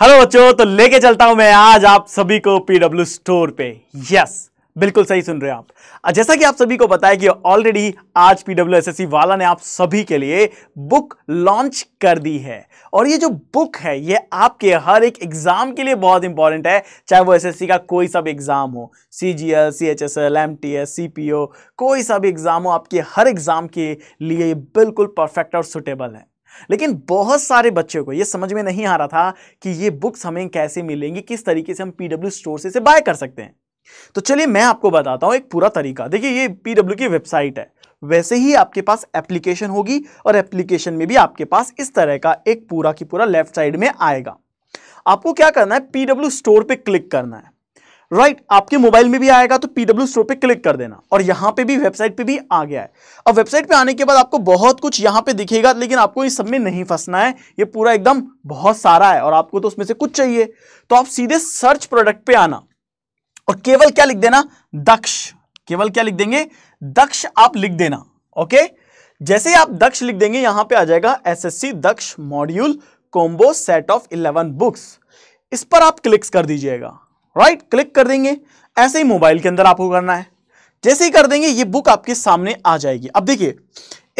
Hello बच्चों तो लेके चलता हूं मैं आज आप सभी को पीडब्ल्यू स्टोर पे यस बिल्कुल सही सुन रहे हो आप जैसा कि आप सभी को बताया कि ऑलरेडी आज पीडब्ल्यू एस वाला ने आप सभी के लिए बुक लॉन्च कर दी है और ये जो बुक है ये आपके हर एक एग्जाम के लिए बहुत इंपॉर्टेंट है चाहे वो एसएससी का कोई सा भी एग्जाम हो C G L C H S L M T S C P O कोई सा भी एग्जाम हो आपके हर एग्जाम के लिए बिल्कुल परफेक्ट और सुटेबल है लेकिन बहुत सारे बच्चों को यह समझ में नहीं आ रहा था कि ये बुक्स हमें कैसे मिलेंगी किस तरीके से हम पीडब्ल्यू स्टोर से इसे बाय कर सकते हैं तो चलिए मैं आपको बताता हूं एक पूरा तरीका देखिए ये पीडब्ल्यू की वेबसाइट है वैसे ही आपके पास एप्लीकेशन होगी और एप्लीकेशन में भी आपके पास इस तरह का एक पूरा की पूरा लेफ्ट साइड में आएगा आपको क्या करना है पीडब्ल्यू स्टोर पे क्लिक करना है राइट right, आपके मोबाइल में भी आएगा तो पीडब्ल्यू स्टोर पे क्लिक कर देना और यहां पे भी वेबसाइट पे भी आ गया है अब वेबसाइट पे आने के बाद आपको बहुत कुछ यहां पे दिखेगा लेकिन आपको इस सब में नहीं फंसना है ये पूरा एकदम बहुत सारा है और आपको तो उसमें से कुछ चाहिए तो आप सीधे सर्च प्रोडक्ट पे आना और केवल क्या लिख देना दक्ष केवल क्या लिख देंगे दक्ष आप लिख देना ओके जैसे आप दक्ष लिख देंगे यहां पर आ जाएगा S Daksh module combo set of eleven books इस पर आप क्लिक्स कर दीजिएगा राइट right? क्लिक कर देंगे ऐसे ही मोबाइल के अंदर आपको करना है जैसे ही कर देंगे ये बुक आपके सामने आ जाएगी अब देखिए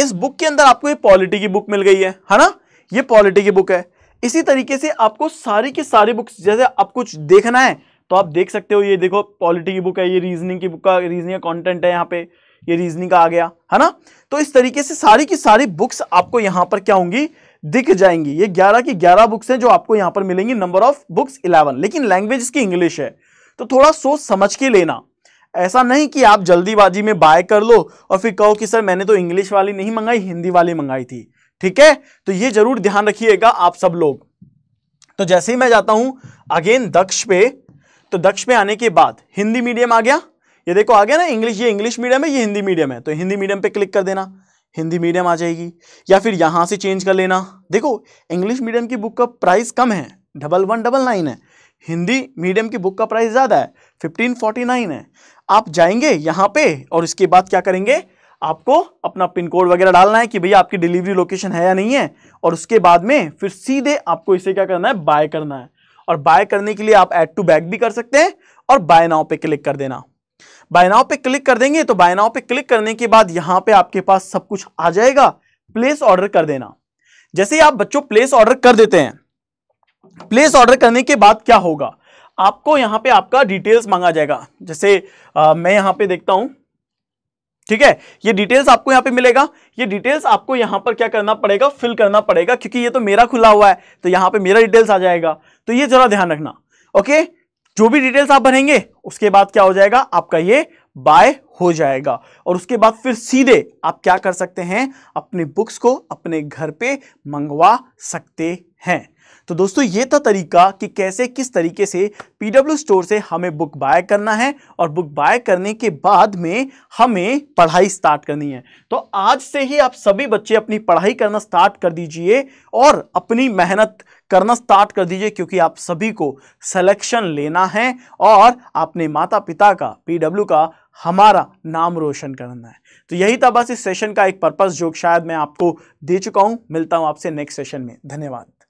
इस बुक के अंदर आपको ये पॉलिटी की बुक मिल गई है है ना ये पॉलिटी की बुक है इसी तरीके से आपको सारी की सारी बुक्स जैसे आप कुछ देखना है तो आप देख सकते हो ये देखो पॉलिटी की बुक है ये रीजनिंग की बुक का रीजनिंग कॉन्टेंट है यहाँ पे ये रीजनिंग का आ गया है ना तो इस तरीके से सारी की सारी बुक्स आपको यहाँ पर क्या होंगी दिख जाएंगी ये ग्यारह की ग्यारह बुक्स हैं जो आपको यहां पर मिलेंगी नंबर ऑफ बुक्स इलेवन लेकिन लैंग्वेज इसकी इंग्लिश है तो थोड़ा सोच समझ के लेना ऐसा नहीं कि आप जल्दीबाजी में बाय कर लो और फिर कहो कि सर मैंने तो इंग्लिश वाली नहीं मंगाई हिंदी वाली मंगाई थी ठीक है तो ये जरूर ध्यान रखिएगा आप सब लोग तो जैसे ही मैं जाता हूं अगेन दक्ष पे तो दक्ष पे आने के बाद हिंदी मीडियम आ गया ये देखो आ गया ना इंग्लिश ये इंग्लिश मीडियम है ये हिंदी मीडियम है तो हिंदी मीडियम पे क्लिक कर देना हिंदी मीडियम आ जाएगी या फिर यहाँ से चेंज कर लेना देखो इंग्लिश मीडियम की बुक का प्राइस कम है डबल वन डबल नाइन है हिंदी मीडियम की बुक का प्राइस ज़्यादा है फिफ्टीन फोर्टी नाइन है आप जाएंगे यहाँ पे और इसके बाद क्या करेंगे आपको अपना पिन कोड वगैरह डालना है कि भैया आपकी डिलीवरी लोकेशन है या नहीं है और उसके बाद में फिर सीधे आपको इसे क्या करना है बाय करना है और बाय करने के लिए आप एड टू बैक भी कर सकते हैं और बाय नाव पर क्लिक कर देना बायनाव पे क्लिक कर देंगे तो बायनाव पे क्लिक करने के बाद यहाँ पे आपके पास सब कुछ आ जाएगा प्लेस ऑर्डर कर देना जैसे ही आप बच्चों प्लेस ऑर्डर कर देते हैं प्लेस ऑर्डर करने के बाद क्या होगा आपको यहाँ पे आपका डिटेल्स मांगा जाएगा जैसे आ, मैं यहाँ पे देखता हूँ ठीक है ये डिटेल्स आपको यहाँ पे मिलेगा ये डिटेल्स आपको यहाँ पर क्या करना पड़ेगा फिल करना पड़ेगा क्योंकि ये तो मेरा खुला हुआ है तो यहाँ पे मेरा डिटेल्स आ जाएगा तो ये जरा ध्यान रखना ओके जो भी डिटेल्स आप भरेंगे उसके बाद क्या हो जाएगा आपका ये बाय हो जाएगा और उसके बाद फिर सीधे आप क्या कर सकते हैं अपने बुक्स को अपने घर पे मंगवा सकते हैं तो दोस्तों ये था तरीका कि कैसे किस तरीके से पीडब्ल्यू स्टोर से हमें बुक बाय करना है और बुक बाय करने के बाद में हमें पढ़ाई स्टार्ट करनी है तो आज से ही आप सभी बच्चे अपनी पढ़ाई करना स्टार्ट कर दीजिए और अपनी मेहनत करना स्टार्ट कर दीजिए क्योंकि आप सभी को सिलेक्शन लेना है और अपने माता पिता का पीडब्ल्यू का हमारा नाम रोशन करना है तो यही था बस इस सेशन का एक पर्पज जो शायद मैं आपको दे चुका हूं मिलता हूं आपसे नेक्स्ट सेशन में धन्यवाद